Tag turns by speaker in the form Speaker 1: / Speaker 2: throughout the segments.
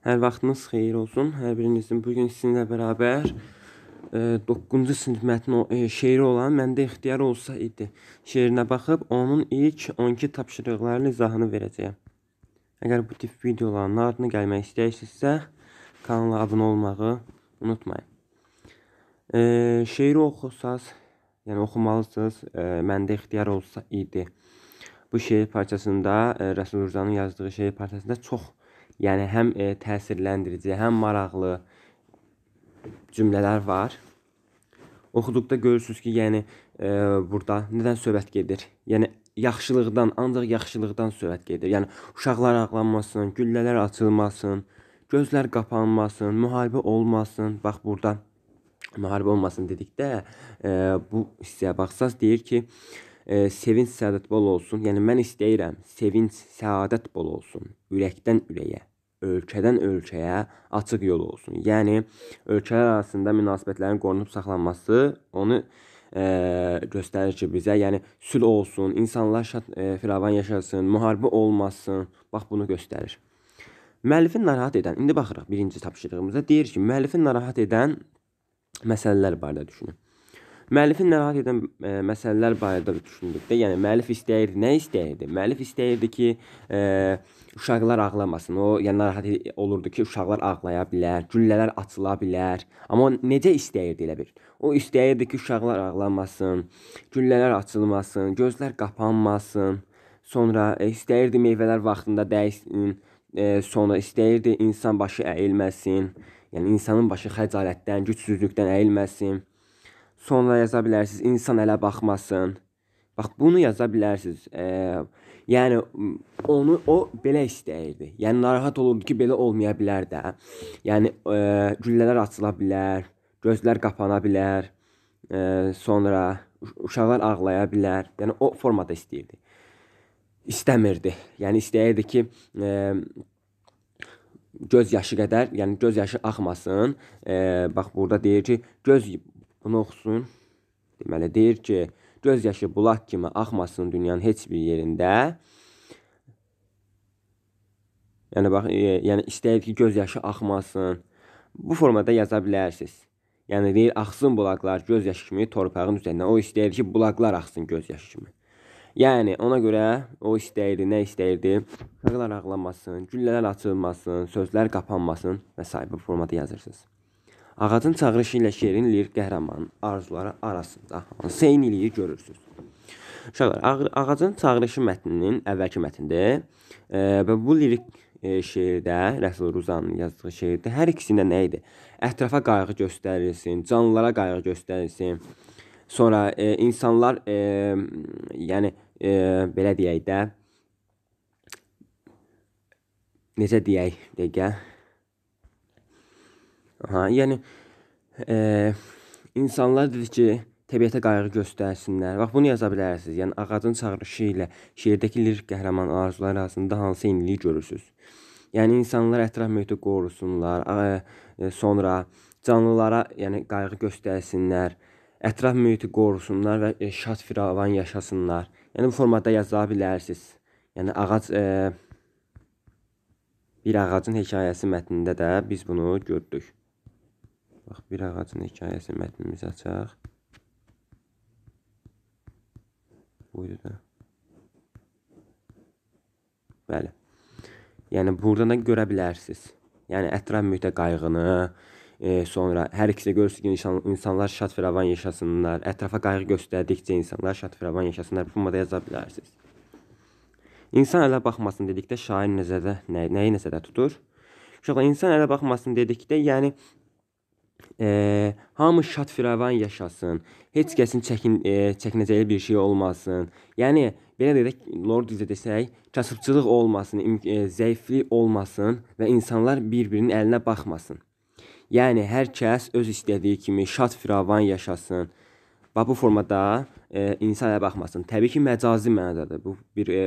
Speaker 1: Hər vaxtınız xeyir olsun. Hər birinizin bu gün sizinlə bərabər 9-cu e, sinif mətni e, şeiri olan Məndə ixtiyar olsa idi şeirinə baxıb onun ilk 12 tapşırıqlarının izahını verəcəyəm. Əgər bu tip videoların ardına gəlmək istəyirsinizsə, kanala abunə olmağı unutmayın. E, şeiri oxusaz, yəni oxumalısınız. E, Məndə ixtiyar olsa idi. Bu şeir parçasında e, Rəsul Rzanın yazdığı şeir parçasında çox Yəni həm e, təsirləndirici, həm maraqlı cümlələr var. Oxuduqda görürsüz ki, yəni e, burada nədən söhbət gedir? Yəni yaxşılıqdan, ancaq yaxşılıqdan söhbət gedir. Yəni uşaqlar ağlanmasın, güllələr açılmasın, gözlər qapanmasın, müharibə olmasın. Bax burada müharibə olmasın dedikdə e, bu hissəyə baxsaz deyir ki, e, sevinç səadət bol olsun. Yəni mən istəyirəm sevinç səadət bol olsun ürəkdən ürəyə ölkədən ölkəyə açıq yol olsun. Yəni ölkələr arasında münasibətlərin qorunub saxlanması onu ə, e, göstərir ki, bizə, yəni sülh olsun, insanlar şad, ə, e, firavan yaşasın, müharibə olmasın. Bax bunu göstərir. Müəllifin narahat edən, indi baxırıq birinci tapşırığımıza, deyir ki, müəllifin narahat edən məsələlər barədə düşünün. Müəllifin narahat edən ə, e, məsələlər barədə düşündükdə, yəni müəllif istəyirdi, nə istəyirdi? Müəllif istəyirdi ki, ə, e, uşaqlar ağlamasın. O yəni narahat e, olurdu ki, uşaqlar ağlaya bilər, güllələr açıla bilər. Amma o necə istəyirdi elə bir? O istəyirdi ki, uşaqlar ağlamasın, güllələr açılmasın, gözlər qapanmasın. Sonra istəyirdi meyvələr vaxtında dəysin, e, sonra istəyirdi insan başı əyilməsin. Yəni insanın başı xəcalətdən, gücsüzlükdən əyilməsin. Sonra yaza bilərsiniz insan ələ baxmasın. Bax bunu yaza bilərsiniz. E, yəni onu o belə istəyirdi. Yəni narahat olurdu ki, belə olmaya bilər də. Yəni e, güllələr açıla bilər, gözlər qapana bilər. E, sonra uşaqlar ağlaya bilər. Yəni o formada istəyirdi. İstəmirdi. Yəni istəyirdi ki, e, göz yaşı qədər, yəni göz yaşı axmasın. E, bax burada deyir ki, göz Bunu oxusun. Deməli deyir ki, göz yaşı bulaq kimi axmasın dünyanın heç bir yerində. Yəni bax, e, yəni istəyir ki, göz yaşı axmasın. Bu formada yaza bilərsiniz. Yəni deyir axsın bulaqlar göz yaşı kimi torpağın üzərindən. O istəyir ki, bulaqlar axsın göz yaşı kimi. Yəni ona görə o istəyirdi, nə istəyirdi? Uşaqlar ağlamasın, güllələr açılmasın, sözlər qapanmasın və sair bu formada yazırsınız. Ağacın çağırışı ilə şeirin lirik qəhrəmanın arzuları arasında hansı eyniliyi görürsüz? Uşaqlar, ağacın çağırışı mətninin əvvəlki mətnidir e, və bu lirik e, şeirdə, Rəsul Ruzanın yazdığı şeirdə hər ikisində nə idi? Ətrafa qayğı göstərilsin, canlılara qayğı göstərilsin. Sonra e, insanlar, e, yəni e, belə deyək də necə deyək, dəqiqə Aha, yəni e, insanlar dedi ki, təbiətə qayğı göstərsinlər. Bax bunu yaza bilərsiniz. Yəni ağacın çağırışı ilə şeirdəki lirik qəhrəman arzuları arasında hansı eynilik görürsüz? Yəni insanlar ətraf mühiti qorusunlar, e, sonra canlılara, yəni qayğı göstərsinlər, ətraf mühiti qorusunlar və e, şad firavan yaşasınlar. Yəni bu formatda yaza bilərsiniz. Yəni ağac e, bir ağacın hekayəsi mətnində də biz bunu gördük. Bax, bir ağacın hekayəsi mətnimizi açaq. Buydu da. Bəli. Yəni, burada da görə bilərsiniz. Yəni, ətraf mühitə qayğını, e, sonra hər ikisi görürsünüz ki, insan, insanlar şadfiravan yaşasınlar. Ətrafa qayğı göstərdikcə insanlar şadfiravan yaşasınlar. Bu formada yaza bilərsiniz. İnsan ələ baxmasın dedikdə şair nəzərdə, nə, nəyi nəzərdə tutur? Uşaqlar, insan ələ baxmasın dedikdə, yəni e, hamı şadfiravan yaşasın. Heç kəsin çəkin e, çəkinəcəyi bir şey olmasın. Yəni belə deyək, Lord bizə desək, kasıbçılıq olmasın, e, zəiflik olmasın və insanlar bir-birinin əlinə baxmasın. Yəni hər kəs öz istədiyi kimi şadfiravan yaşasın. Və bu formada e, insan ələ baxmasın. Təbii ki, məcazi mənadadır. Bu bir e,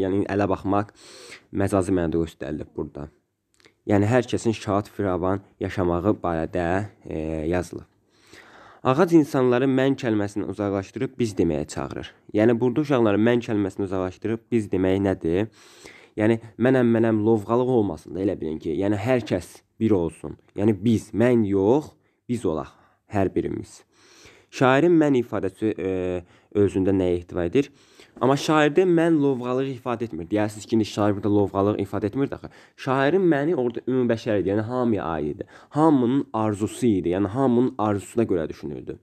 Speaker 1: yəni ələ baxmaq məcazi mənada göstərilir burada yəni hər kəsin şad firavan yaşamağı barədə e, yazılıb. Ağac insanları mən kəlməsini uzaqlaşdırıb biz deməyə çağırır. Yəni burada uşaqları mən kəlməsini uzaqlaşdırıb biz demək nədir? Yəni mənəm, mənəm lovğalıq olmasın da elə bilin ki, yəni hər kəs bir olsun. Yəni biz, mən yox, biz olaq hər birimiz. Şairin mən ifadəsi e, özündə nəyə ehtiva edir? Amma şairdə mən lovğalığı ifadə etmir. Deyərsiniz ki, indi şair burada lovğalıq ifadə etmir axı. Şairin məni orada ümumbəşəri idi, yəni hamıya aid idi. Hamının arzusu idi, yəni hamının arzusuna görə düşünürdü.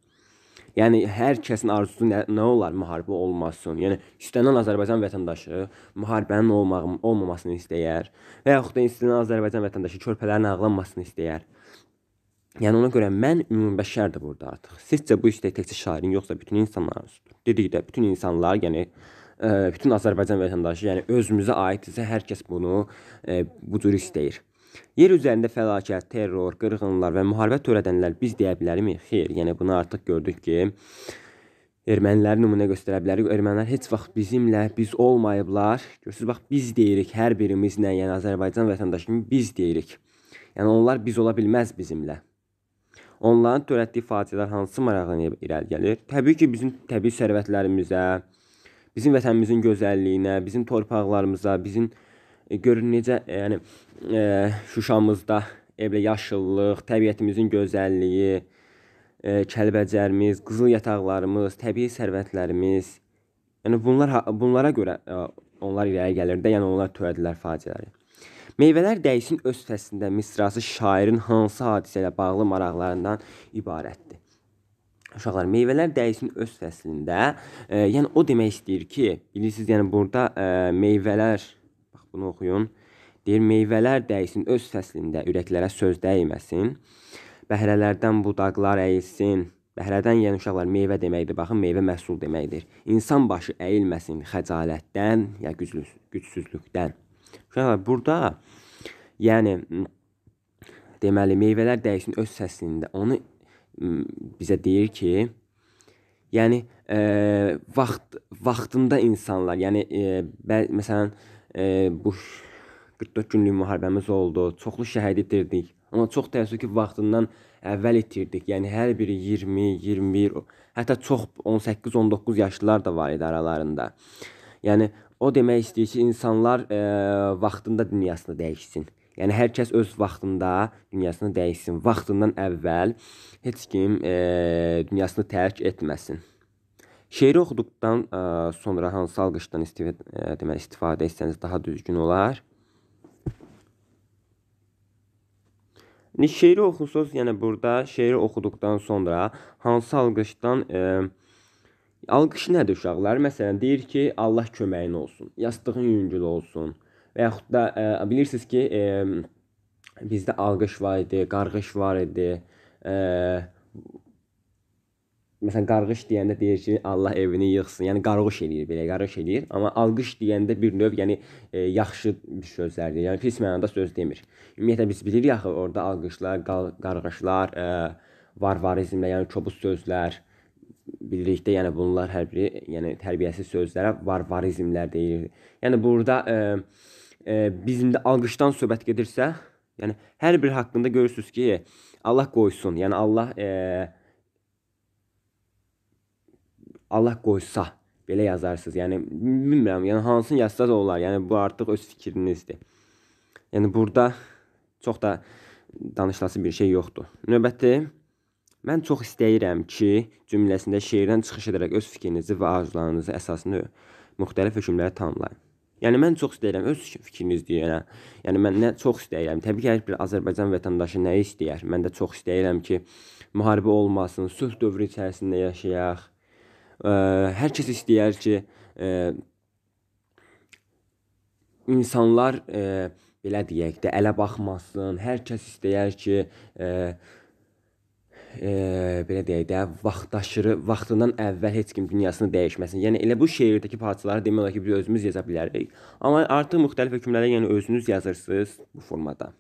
Speaker 1: Yəni hər kəsin arzusu nə, nə olar müharibə olmasın. Yəni istənilən Azərbaycan vətəndaşı müharibənin olmağın olmamasını istəyər və yaxud da istənilən Azərbaycan vətəndaşı körpələrin ağlanmasını istəyər. Yəni ona görə mən ümumbəşərdir burada artıq. Sizcə bu istək təkcə şairin yoxsa bütün insanların arzusudur? Dedikdə bütün insanlar, yəni ə, e, bütün Azərbaycan vətəndaşı, yəni özümüzə aiddirsə hər kəs bunu ə, e, bu cür istəyir. Yer üzərində fəlakət, terror, qırğınlar və müharibə törədənlər biz deyə bilərmi? Xeyr, yəni bunu artıq gördük ki, erməniləri nümunə göstərə bilərik. Ermənilər heç vaxt bizimlə biz olmayıblar. Görürsüz, bax biz deyirik hər birimizlə, yəni Azərbaycan vətəndaşı kimi biz deyirik. Yəni onlar biz ola bilməz bizimlə. Onların törətdiyi faciələr hansı maraqla irəli gəlir? Təbii ki, bizim təbii sərvətlərimizə, bizim vətənimizin gözəlliyinə, bizim torpaqlarımıza, bizim e, görün necə, e, yəni e, Şuşamızda evlə yaşıllıq, təbiətimizin gözəlliyi, e, Kəlbəcərimiz, qızıl yataqlarımız, təbii sərvətlərimiz. Yəni bunlar bunlara görə e, onlar irəli gəlir də, yəni onlar törədilər faciələri. Meyvələr dəysin öz fəslində misrası şairin hansı hadisə ilə bağlı maraqlarından ibarətdir? Uşaqlar, meyvələr dəysin öz fəslində, e, yəni o demək istəyir ki, bilirsiniz, yəni burada e, meyvələr bax bunu oxuyun. Deyir, meyvələr dəysin öz fəslində, ürəklərə söz dəyməsin. Bəhrələrdən budaqlar əyilsin, Bəhrədən yəni uşaqlar meyvə deməkdir. Baxın, meyvə məhsul deməkdir. İnsan başı əyilməsin xəcalətdən ya güclüs, gücsüzlükdən. Uşaqlar, burada Yəni deməli meyvələr dəyişsin öz səsində. Onu bizə deyir ki, yəni e, vaxt vaxtında insanlar, yəni e, bə, məsələn e, bu 44 günlük müharibəmiz oldu. Çoxlu şəhid itirdik. Amma çox təəssüf ki, vaxtından əvvəl itirdik. Yəni hər biri 20, 21, hətta çox 18, 19 yaşlılar da var idi aralarında. Yəni o demək istəyir ki, insanlar e, vaxtında dünyasını dəyişsin. Yəni hər kəs öz vaxtında dünyasını dəyişsin. Vaxtından əvvəl heç kim e, dünyasını tərk etməsin. Şeiri oxuduqdan e, sonra hansı alqışdan istifadə, e, deməli istifadə etsəniz daha düzgün olar? İndi şeiri oxusuz, yəni burada şeiri oxuduqdan sonra hansı alqışdan e, alqış nədir uşaqlar? Məsələn deyir ki, Allah köməyin olsun. Yastığın yüngül olsun. Və yaxud da ə, e, bilirsiniz ki, ə, e, bizdə alqış var idi, qarğış var idi. Ə, e, məsələn qarğış deyəndə deyir ki, Allah evini yığsın. Yəni qarğış eləyir belə, qarğış eləyir. Amma alqış deyəndə bir növ, yəni e, yaxşı bir sözlərdir. Yəni pis mənada söz demir. Ümumiyyətlə biz bilirik axı orada alqışlar, qarğışlar, e, varvarizmlə, yəni kobud sözlər bilirik də, yəni bunlar hər biri, yəni tərbiyəsiz sözlərə varvarizmlər deyir. Yəni burada e, e, bizim də alqışdan söhbət gedirsə, yəni hər bir haqqında görürsüz ki, Allah qoysun, yəni Allah e, Allah qoysa belə yazarsınız. Yəni bilmirəm, yəni hansını yazsaz olar. Yəni bu artıq öz fikrinizdir. Yəni burada çox da danışılası bir şey yoxdur. Növbəti Mən çox istəyirəm ki, cümləsində şeirdən çıxış edərək öz fikrinizi və arzularınızı əsasını müxtəlif hökmlərə tamamlayın. Yəni mən çox istəyirəm öz fikriniz deyirəm. Yəni mən nə çox istəyirəm. Təbii ki, hər bir Azərbaycan vətəndaşı nə istəyir? Mən də çox istəyirəm ki, müharibə olmasın, sülh dövrü içərisində yaşayaq. Ə, hər kəs istəyər ki, ə, insanlar ə, belə deyək də ələ baxmasın. Hər kəs istəyər ki, ə, e, belə deyək də, vaxtaşırı, vaxtından əvvəl heç kim dünyasını dəyişməsin. Yəni elə bu şeirdəki parçaları demək olar ki, biz özümüz yaza bilərik. Amma artıq müxtəlif hökmlərə yəni özünüz yazırsınız bu formada.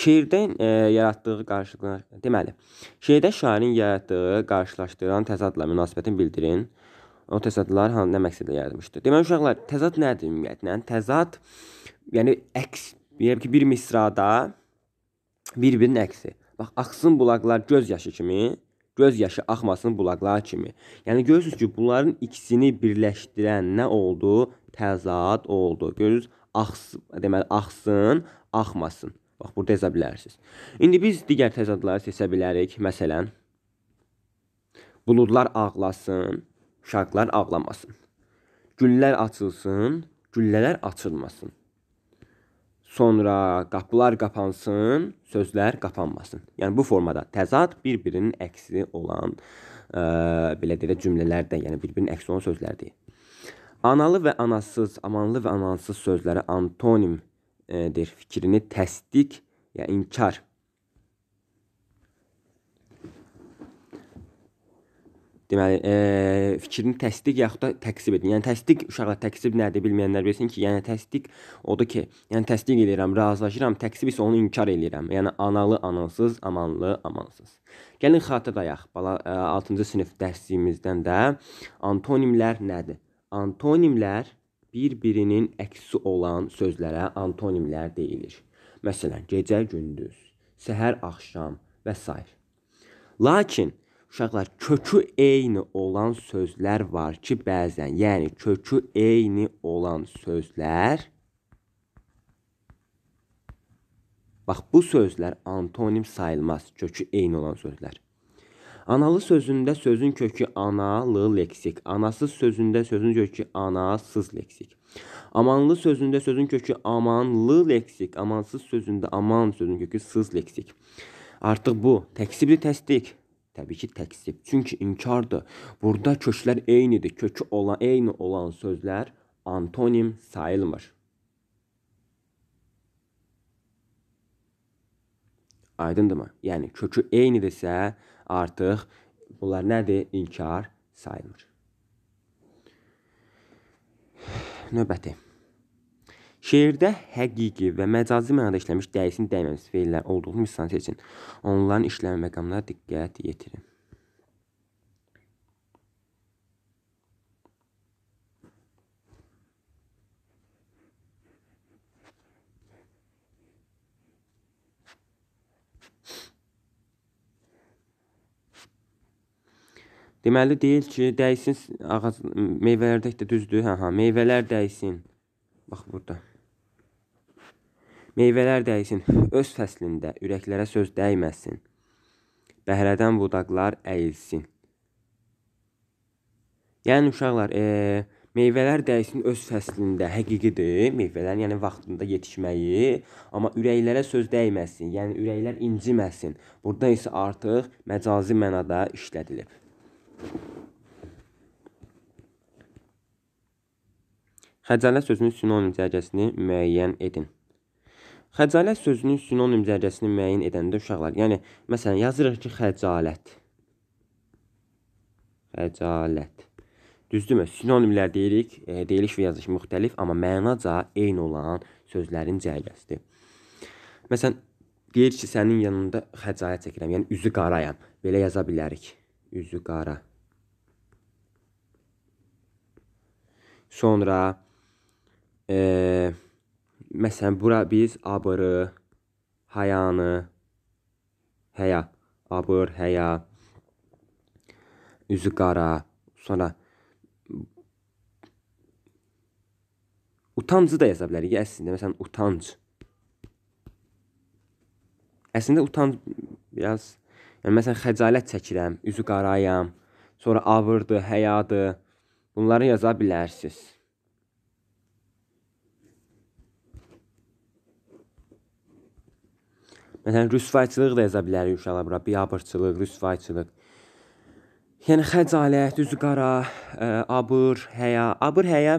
Speaker 1: Şeirdən e, yaratdığı qarşılıqlar, deməli, şeirdə şairin yaratdığı qarşılaşdıran təzadla münasibətini bildirin. O təzadlar hansı nə məqsədlə yaradılmışdır? Deməli uşaqlar, təzad nədir ümumiyyətlə? Təzad yəni əks, yəni ki, bir misrada bir-birinin əksi. Bax, axsın bulaqlar göz yaşı kimi, göz yaşı axmasın bulaqlar kimi. Yəni görürsüz ki, bunların ikisini birləşdirən nə oldu? Təzad oldu. Görürsüz, axs deməli axsın, axmasın. Bax, burada yaza bilərsiniz. İndi biz digər təzadları seçə bilərik. Məsələn, buludlar ağlasın, uşaqlar ağlamasın. Güllər açılsın, güllələr açılmasın. Sonra qapılar qapansın, sözlər qapanmasın. Yəni bu formada təzad bir-birinin əksi olan ə, e, belə deyək cümlələr də, yəni bir-birinin əksi olan sözlərdir. Analı və anasız, amanlı və amansız sözləri antonimdir e, fikrini təsdiq, ya yəni inkar deməli, e, fikrini təsdiq yaxud da təksib edin. Yəni təsdiq uşaqlar təksib nədir bilməyənlər bilsin ki, yəni təsdiq odur ki, yəni təsdiq edirəm, razılaşıram, təksib isə onu inkar edirəm. Yəni analı analsız, amanlı amansız. Gəlin xatırlayaq. Bala e, 6-cı sinif dərsimizdən də antonimlər nədir? Antonimlər bir-birinin əksi olan sözlərə antonimlər deyilir. Məsələn, gecə gündüz, səhər axşam və s. Lakin Uşaqlar, kökü eyni olan sözlər var ki, bəzən, yəni kökü eyni olan sözlər Bax, bu sözlər antonim sayılmaz, kökü eyni olan sözlər. Analı sözündə sözün kökü analı leksik, anasız sözündə sözün kökü anasız leksik. Amanlı sözündə sözün kökü amanlı leksik, amansız sözündə aman sözün kökü sız leksik. Artıq bu təksibli təsdiq Təbii ki, təksib. Çünki inkardır. Burada köklər eynidir. Kökü olan, eyni olan sözlər antonim sayılmır. Aydındırmı? Yəni kökü eynidirsə, artıq bunlar nədir? İnkar sayılmır. Növbəti Şeirdə həqiqi və məcazi mənada işlənmiş dəyişin dəyməmiş fellər olduğunu misal seçin. Onların işlənmə məqamına diqqət yetirin. Deməli deyil ki, dəysin ağac meyvələrdə də düzdür. Hə, hə, meyvələr dəysin. Bax burada. Meyvələr dəysin, öz fəslində ürəklərə söz dəyməsin. Bəhrədən budaqlar əyilsin. Yəni uşaqlar, e, meyvələr dəysin öz fəslində, həqiqidir. Meyvələr yəni vaxtında yetişməyi, amma ürəklərə söz dəyməsin, yəni ürəklər inciməsin. Burada isə artıq məcazi mənada işlədilib. Xəcalət sözünün sinonim cərgəsini müəyyən edin. Xəcalət sözünün sinonim dərəcəsini müəyyən edəndə uşaqlar, yəni məsələn yazırıq ki, xəcalət. Xəcalət. Düzdürmü? Sinonimlər deyirik, e, deyiliş və yazılış müxtəlif, amma mənaca eyni olan sözlərin cərgəsidir. Məsələn, deyir ki, sənin yanında xəcalət çəkirəm, yəni üzü qarayam. Belə yaza bilərik. Üzü qara. Sonra eee Məsələn, bura biz abırı, həyanı, həya, abır, həya, üzü qara, sonra utancı da yaza bilərik əslində. Məsələn, utanc. Əslində utanc biraz yəni məsələn xəcalət çəkirəm, üzü qarayam, sonra avırdı, həyadı. Bunları yaza bilərsiniz. Məsələn, rüsvayçılıq da yaza bilərik inşallah bura. Biabırçılıq, rüsvayçılıq. Yəni xəcalət, üzü qara, ə, abır, həya. Abır həya,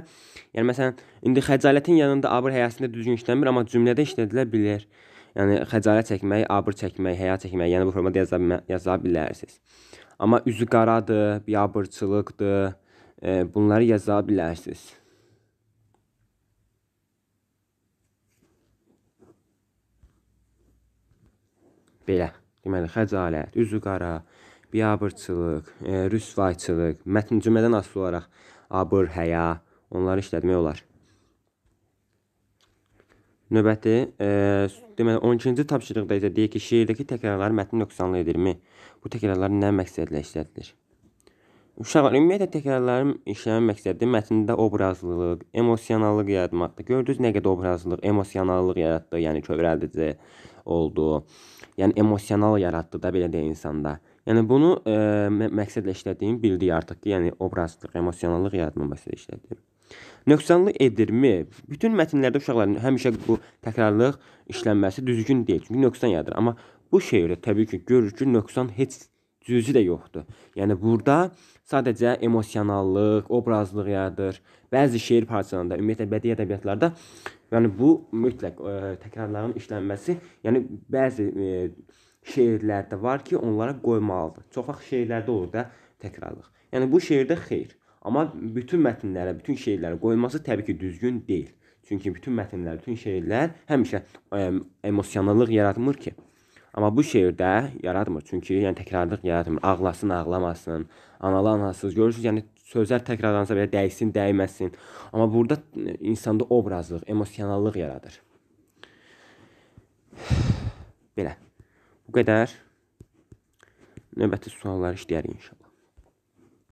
Speaker 1: yəni məsələn, indi xəcalətin yanında abır həyəsində düzgün işləmir, amma cümlədə işlədilə bilər. Yəni xəcalət çəkmək, abır çəkmək, həya çəkmək, yəni bu formada yaza, yaza bilərsiniz. Amma üzü qaradır, biabırçılıqdır, ə, bunları yaza bilərsiniz. belə. Deməli, xəcalət, üzüqara, biabırçılıq, e, rüsvayçılıq, mətn cümlədən asılı olaraq abır, həya, onları işlətmək olar. Növbəti, e, deməli 12-ci tapşırıqda isə deyir ki, şeirdəki təkrarlar mətni nöqsanlı edirmi? Bu təkrarlar nə məqsədlə işlədilir? Uşaqlar ümumiyyətlə təkrarların işləmə məqsədi mətndə obrazlılıq, emosionallıq yaratmaqdır. Gördünüz nə qədər obrazlılıq, emosionallıq yaratdı, yəni kövrəldici oldu. Yəni emosional yaratdı da belə deyə insanda. Yəni bunu e, məqsədlə işlədiyim bildik artıq ki, yəni obrazlıq, emosionallıq yaratma məsələ işlədim. Nöqsanlı edirmi? Bütün mətnlərdə uşaqların həmişə bu təkrarlıq işlənməsi düzgün deyil. Çünki nöqsan yaradır. Amma bu şeirdə təbii ki, görürük ki, nöqsan heç cüzi də yoxdur. Yəni burada sadəcə emosionallıq, obrazlıq yaradır. Bəzi şeir parçalarında, ümumiyyətlə bədii ədəbiyyatlarda Yəni bu mütləq ə, e, təkrarların işlənməsi, yəni bəzi ə, e, şeirlərdə var ki, onlara qoymalıdır. Çox vaxt şeirlərdə olur da təkrarlıq. Yəni bu şeirdə xeyr, amma bütün mətnlərə, bütün şeirlərə qoyulması təbii ki, düzgün deyil. Çünki bütün mətnlər, bütün şeirlər həmişə ə, e, emosionallıq yaratmır ki. Amma bu şeirdə yaratmır. Çünki yəni təkrarlıq yaratmır. Ağlasın, ağlamasın, analı anasız görürsüz, yəni sözlər təkrarlansa belə dəysin, dəyməsin. Amma burada e, insanda obrazlıq, emosionallıq yaradır. Belə. Bu qədər. Növbəti suallar işləyərik inşallah.